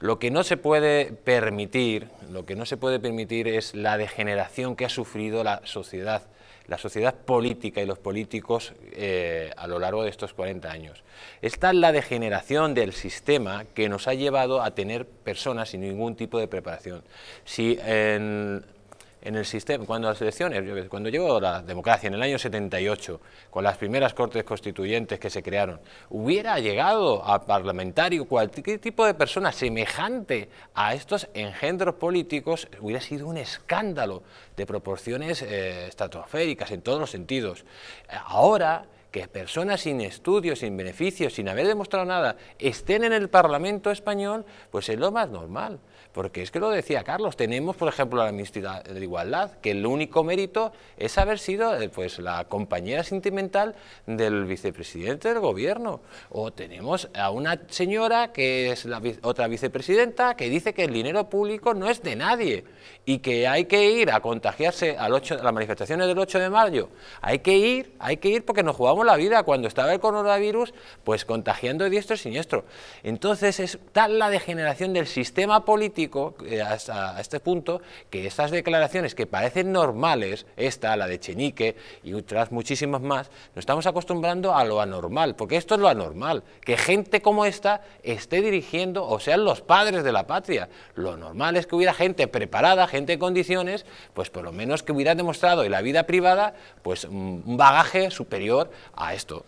Lo que no se puede permitir, lo que no se puede permitir es la degeneración que ha sufrido la sociedad, la sociedad política y los políticos eh, a lo largo de estos 40 años. Esta es la degeneración del sistema que nos ha llevado a tener personas sin ningún tipo de preparación. Si en en el sistema, cuando las elecciones, cuando llegó la democracia en el año 78, con las primeras cortes constituyentes que se crearon, hubiera llegado a parlamentario cualquier tipo de persona semejante a estos engendros políticos, hubiera sido un escándalo de proporciones eh, estratosféricas en todos los sentidos. Ahora que personas sin estudios, sin beneficios, sin haber demostrado nada, estén en el Parlamento español, pues es lo más normal. Porque es que lo decía Carlos, tenemos por ejemplo la ministra de Igualdad, que el único mérito es haber sido eh, pues, la compañera sentimental del vicepresidente del gobierno. O tenemos a una señora que es la otra vicepresidenta que dice que el dinero público no es de nadie y que hay que ir a contagiarse al 8, a las manifestaciones del 8 de mayo. Hay que ir, hay que ir porque nos jugamos la vida cuando estaba el coronavirus, pues contagiando diestro y siniestro. Entonces es tal la degeneración del sistema político hasta, eh, a este punto que estas declaraciones que parecen normales, esta, la de Chenique y otras muchísimas más, nos estamos acostumbrando a lo anormal, porque esto es lo anormal, que gente como esta esté dirigiendo o sean los padres de la patria. Lo normal es que hubiera gente preparada, gente en condiciones, pues por lo menos que hubiera demostrado en la vida privada pues un bagaje superior a esto.